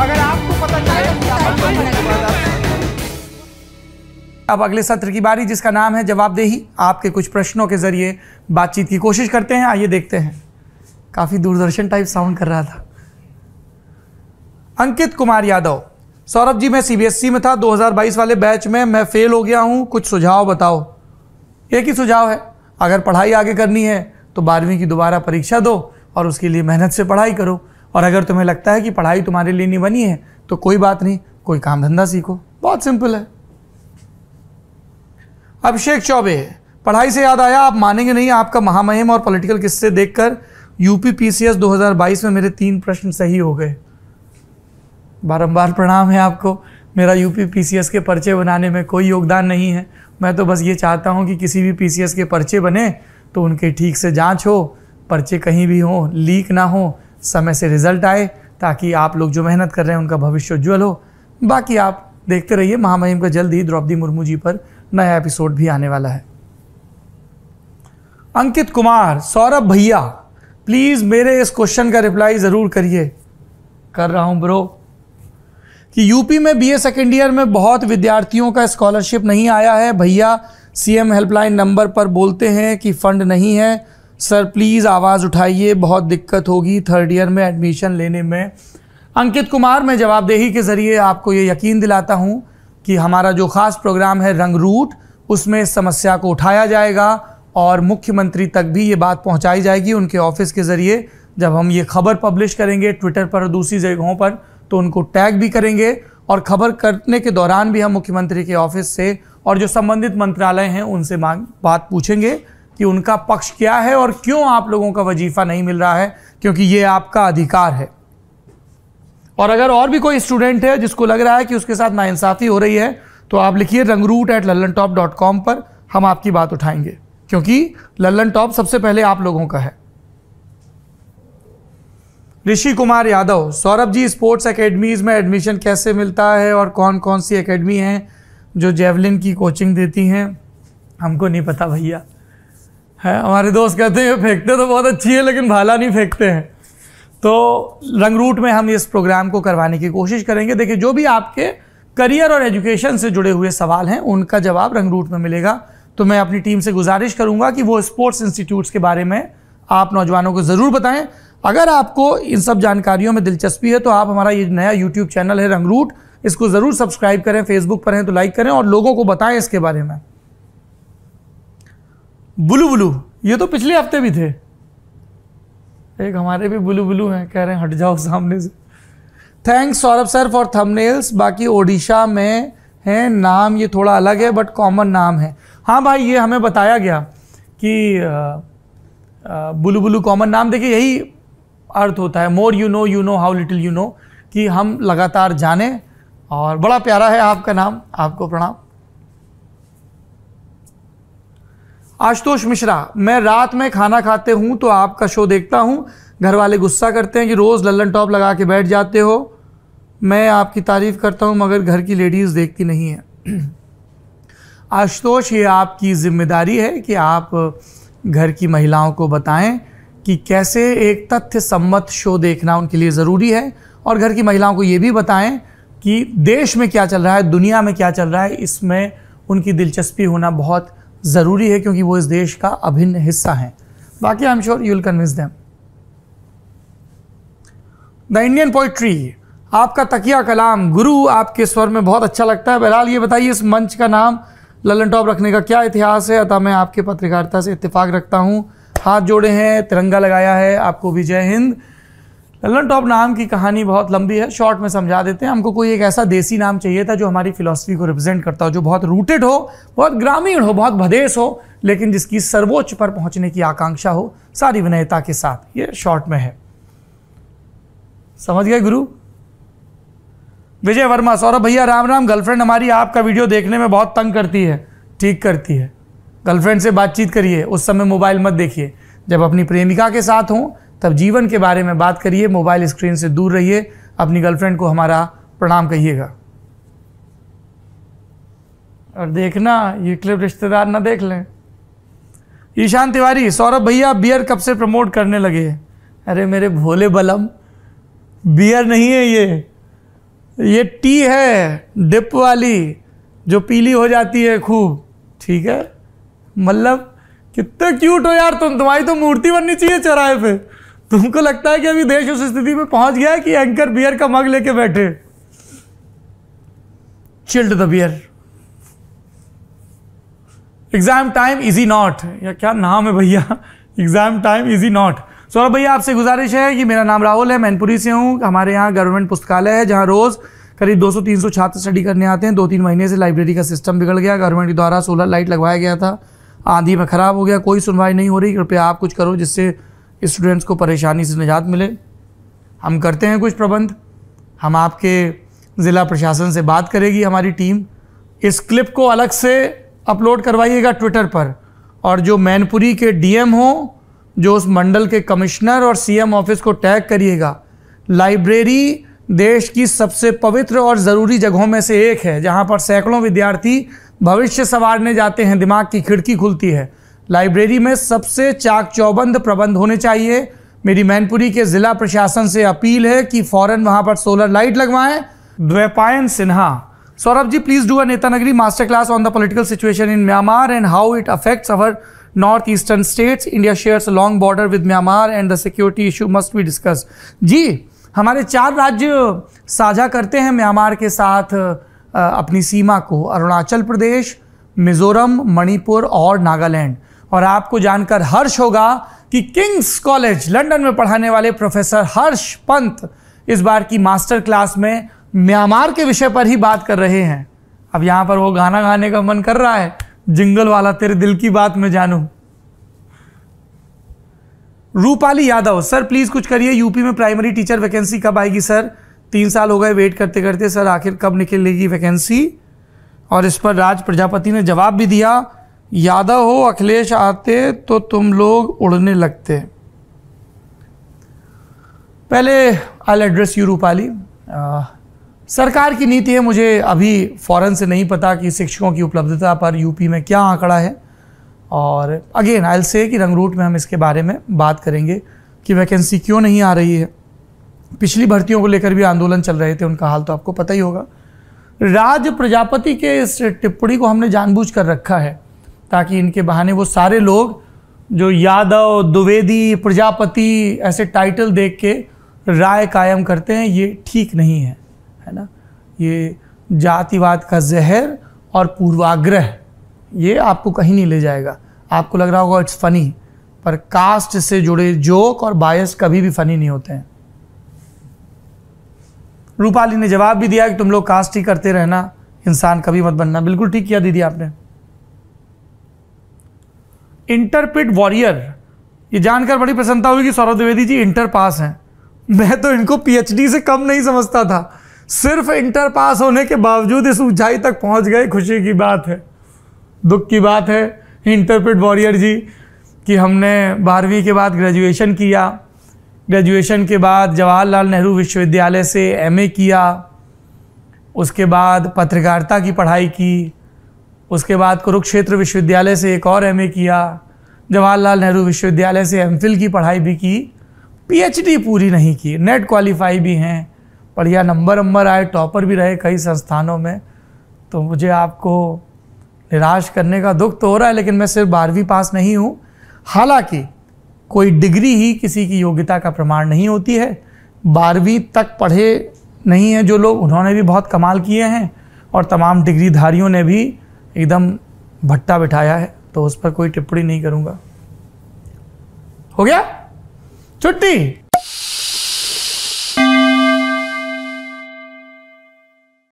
अगर आपको पता चले तो अब अगले सत्र की बारी जिसका नाम है जवाबदेही आपके कुछ प्रश्नों के जरिए बातचीत की कोशिश करते हैं आइए देखते हैं काफ़ी दूरदर्शन टाइप साउंड कर रहा था अंकित कुमार यादव सौरभ जी मैं सीबीएसई e में था 2022 वाले बैच में मैं फेल हो गया हूं कुछ सुझाव बताओ एक ही सुझाव है अगर पढ़ाई आगे करनी है तो बारहवीं की दोबारा परीक्षा दो और उसके लिए मेहनत से पढ़ाई करो और अगर तुम्हें लगता है कि पढ़ाई तुम्हारे लिए नहीं बनी है तो कोई बात नहीं कोई काम धंधा सीखो बहुत सिंपल है अभिषेक चौबे पढ़ाई से याद आया आप मानेंगे नहीं आपका महामहिम और पॉलिटिकल किस्से देखकर यूपी पीसीएस 2022 में मेरे तीन प्रश्न सही हो गए बारंबार प्रणाम है आपको मेरा यूपी पीसीएस के पर्चे बनाने में कोई योगदान नहीं है मैं तो बस ये चाहता हूँ कि किसी भी पीसीएस के पर्चे बने तो उनके ठीक से जांच हो पर्चे कहीं भी हो लीक ना हो समय से रिजल्ट आए ताकि आप लोग जो मेहनत कर रहे हैं उनका भविष्य उज्ज्वल हो बाकी आप देखते रहिए महामहिम का जल्द ही द्रौपदी मुर्मू जी पर नया एपिसोड भी आने वाला है अंकित कुमार सौरभ भैया प्लीज़ मेरे इस क्वेश्चन का रिप्लाई ज़रूर करिए कर रहा हूं ब्रो कि यूपी में बीए सेकेंड ईयर में बहुत विद्यार्थियों का स्कॉलरशिप नहीं आया है भैया सीएम हेल्पलाइन नंबर पर बोलते हैं कि फ़ंड नहीं है सर प्लीज़ आवाज़ उठाइए बहुत दिक्कत होगी थर्ड ईयर में एडमिशन लेने में अंकित कुमार मैं जवाबदेही के ज़रिए आपको ये यकीन दिलाता हूँ कि हमारा जो ख़ास प्रोग्राम है रंग रूट उसमें इस समस्या को उठाया जाएगा और मुख्यमंत्री तक भी ये बात पहुँचाई जाएगी उनके ऑफिस के ज़रिए जब हम ये खबर पब्लिश करेंगे ट्विटर पर और दूसरी जगहों पर तो उनको टैग भी करेंगे और खबर करने के दौरान भी हम मुख्यमंत्री के ऑफिस से और जो संबंधित मंत्रालय हैं उनसे मांग बात पूछेंगे कि उनका पक्ष क्या है और क्यों आप लोगों का वजीफ़ा नहीं मिल रहा है क्योंकि ये आपका अधिकार है और अगर और भी कोई स्टूडेंट है जिसको लग रहा है कि उसके साथ नाइंसाफ़ी हो रही है तो आप लिखिए Rangroot at Lallantop dot com पर हम आपकी बात उठाएंगे क्योंकि लल्लन टॉप सबसे पहले आप लोगों का है ऋषि कुमार यादव सौरभ जी स्पोर्ट्स एकेडमीज़ में एडमिशन कैसे मिलता है और कौन कौन सी एकेडमी है जो जेवलिन की कोचिंग देती हैं हमको नहीं पता भैया है हमारे दोस्त कहते हैं फेंकते तो बहुत अच्छी है लेकिन भाला नहीं फेंकते हैं तो रंगरूट में हम इस प्रोग्राम को करवाने की कोशिश करेंगे देखिए जो भी आपके करियर और एजुकेशन से जुड़े हुए सवाल हैं उनका जवाब रंगरूट में मिलेगा तो मैं अपनी टीम से गुजारिश करूंगा कि वो स्पोर्ट्स इंस्टीट्यूट्स के बारे में आप नौजवानों को ज़रूर बताएं अगर आपको इन सब जानकारियों में दिलचस्पी है तो आप हमारा ये नया यूट्यूब चैनल है रंगरूट इसको ज़रूर सब्सक्राइब करें फेसबुक पर हैं तो लाइक करें और लोगों को बताएं इसके बारे में बुलू बुलू ये तो पिछले हफ्ते भी थे एक हमारे भी बुलू बुलू हैं कह रहे हैं हट जाओ सामने से thanks Saurabh sir for thumbnails बाकी ओडिशा में है नाम ये थोड़ा अलग है बट कॉमन नाम है हाँ भाई ये हमें बताया गया कि बुलू बुलू कॉमन नाम देखिए यही अर्थ होता है more you know you know how little you know कि हम लगातार जाने और बड़ा प्यारा है आपका नाम आपको प्रणाम आशुतोष मिश्रा मैं रात में खाना खाते हूँ तो आपका शो देखता हूँ घर वाले गुस्सा करते हैं कि रोज़ लल्लन टॉप लगा के बैठ जाते हो मैं आपकी तारीफ़ करता हूँ मगर घर की लेडीज़ देखती नहीं है आशुतोष ये आपकी जिम्मेदारी है कि आप घर की महिलाओं को बताएं कि कैसे एक तथ्य सम्मत शो देखना उनके लिए ज़रूरी है और घर की महिलाओं को ये भी बताएं कि देश में क्या चल रहा है दुनिया में क्या चल रहा है इसमें उनकी दिलचस्पी होना बहुत ज़रूरी है क्योंकि वो इस देश का अभिन्न हिस्सा हैं बाकी I am sure you will convince them the Indian poetry आपका तकिया कलाम गुरु आपके स्वर में बहुत अच्छा लगता है बहरहाल ये बताइए इस मंच का नाम ललन टॉप रखने का क्या इतिहास है अतः मैं आपके पत्रकारिता से इतफाक रखता हूँ हाथ जोड़े हैं तिरंगा लगाया है आपको भी जय हिंद लल्लन टॉप नाम की कहानी बहुत लंबी है शॉर्ट में समझा देते हैं हमको कोई एक ऐसा देसी नाम चाहिए था जो हमारी फिलॉसफी को रिप्रेजेंट करता हो जो बहुत रूटेड हो बहुत ग्रामीण हो बहुत भदेस हो लेकिन जिसकी सर्वोच्च पर पहुंचने की आकांक्षा हो सारी विनयता के साथ ये शॉर्ट में है समझ गए गुरु विजय वर्मा सौरभ भैया राम राम गर्लफ्रेंड हमारी आपका वीडियो देखने में बहुत तंग करती है ठीक करती है गर्लफ्रेंड से बातचीत करिए उस समय मोबाइल मत देखिए जब अपनी प्रेमिका के साथ हों तब जीवन के बारे में बात करिए मोबाइल स्क्रीन से दूर रहिए अपनी गर्लफ्रेंड को हमारा प्रणाम कहिएगा और देखना ये क्लिप रिश्तेदार ना देख लें ईशान तिवारी सौरभ भैया बियर कब से प्रमोट करने लगे अरे मेरे भोले बलम बियर नहीं है ये ये टी है डिप वाली जो पीली हो जाती है खूब ठीक है मतलब कितना क्यूट हो यार तुम तुम्हारी तो मूर्ति बननी चाहिए चौराहे पे तुमको लगता है कि अभी देश उस स्थिति में पहुंच गया है कि एंकर बियर का मग लेके बैठे chilled the beer exam time easy not या क्या नाम है भैया एग्जाम टाइम ई नॉट सौरभ भैया आपसे गुजारिश है कि मेरा नाम राहुल है मैनपुरी से हूँ हमारे यहाँ गवर्नमेंट पुस्तकालय है जहाँ रोज़ करीब 200-300 छात्र स्टडी करने आते हैं दो तीन महीने से लाइब्रेरी का सिस्टम बिगड़ गया गवर्नमेंट के द्वारा सोलर लाइट लगवाया गया था आंधी में ख़राब हो गया कोई सुनवाई नहीं हो रही कृपया आप कुछ करो जिससे स्टूडेंट्स को परेशानी से निजात मिले हम करते हैं कुछ प्रबंध हम आपके ज़िला प्रशासन से बात करेगी हमारी टीम इस क्लिप को अलग से अपलोड करवाइएगा ट्विटर पर और जो मैनपुरी के डीएम हो जो उस मंडल के कमिश्नर और सीएम ऑफिस को टैग करिएगा लाइब्रेरी देश की सबसे पवित्र और ज़रूरी जगहों में से एक है जहाँ पर सैकड़ों विद्यार्थी भविष्य संवारने जाते हैं दिमाग की खिड़की खुलती है लाइब्रेरी में सबसे चाक चौबंद प्रबंध होने चाहिए मेरी मैनपुरी के ज़िला प्रशासन से अपील है कि फ़ौरन वहां पर सोलर लाइट लगवाएं Dwaipayan Sinha Saurabh ji please do a Netanagri master class on the political situation in Myanmar and how it affects our north eastern states India shares long border with Myanmar and the security issue must be discuss ji हमारे चार राज्य साझा करते हैं Myanmar के साथ अपनी सीमा को अरुणाचल प्रदेश मिज़ोरम मणिपुर और नागालैंड और आपको जानकर हर्ष होगा कि किंग्स कॉलेज लंदन में पढ़ाने वाले प्रोफेसर हर्ष पंत इस बार की मास्टर क्लास में म्यांमार के विषय पर ही बात कर रहे हैं अब यहाँ पर वो गाना गाने का मन कर रहा है जिंगल वाला तेरे दिल की बात में जानू रूपाली यादव सर प्लीज़ कुछ करिए यूपी में प्राइमरी टीचर वैकेंसी कब आएगी सर तीन साल हो गए वेट करते करते सर आखिर कब निकलेगी वैकेंसी और इस पर राज प्रजापति ने जवाब भी दिया यादव हो अखिलेश आते तो तुम लोग उड़ने लगते पहले आई एड्रेस यू रूपाली सरकार की नीति है मुझे अभी फ़ौरन से नहीं पता कि शिक्षकों की उपलब्धता पर यूपी में क्या आंकड़ा है और अगेन आई से कि रंगरूट में हम इसके बारे में बात करेंगे कि वैकेंसी क्यों नहीं आ रही है पिछली भर्तियों को लेकर भी आंदोलन चल रहे थे उनका हाल तो आपको पता ही होगा राज प्रजापति के इस टिप्पणी को हमने जानबूझ कर रखा है ताकि इनके बहाने वो सारे लोग जो यादव द्विवेदी प्रजापति ऐसे टाइटल देख के राय कायम करते हैं ये ठीक नहीं है है ना ये जातिवाद का जहर और पूर्वाग्रह ये आपको कहीं नहीं ले जाएगा आपको लग रहा होगा इट्स फनी पर कास्ट से जुड़े जोक और बायस कभी भी फनी नहीं होते हैं रूपाली ने जवाब भी दिया कि तुम लोग कास्ट ही करते रहना इंसान कभी मत बनना बिल्कुल ठीक किया दीदी आपने इंटरपिट वॉरियर ये जानकर बड़ी प्रसन्नता हुई कि सौरभ द्विवेदी जी इंटर पास हैं मैं तो इनको पीएचडी से कम नहीं समझता था सिर्फ इंटर पास होने के बावजूद इस ऊंचाई तक पहुंच गए खुशी की बात है दुख की बात है इंटरपिट वॉरियर जी कि हमने बारहवीं के बाद ग्रेजुएशन किया ग्रेजुएशन के बाद जवाहरलाल नेहरू विश्वविद्यालय से एमए किया उसके बाद पत्रकारिता की पढ़ाई की उसके बाद कुरुक्षेत्र विश्वविद्यालय से एक और एमए किया जवाहरलाल नेहरू विश्वविद्यालय से एम की पढ़ाई भी की पीएचडी पूरी नहीं की नेट क्वालिफाई भी हैं बढ़िया नंबर नंबर आए टॉपर भी रहे कई संस्थानों में तो मुझे आपको निराश करने का दुख तो हो रहा है लेकिन मैं सिर्फ बारहवीं पास नहीं हूँ हालांकि कोई डिग्री ही किसी की योग्यता का प्रमाण नहीं होती है बारहवीं तक पढ़े नहीं हैं जो लोग उन्होंने भी बहुत कमाल किए हैं और तमाम डिग्रीधारियों ने भी एकदम भट्टा बिठाया है तो उस पर कोई टिप्पणी नहीं करूंगा हो गया छुट्टी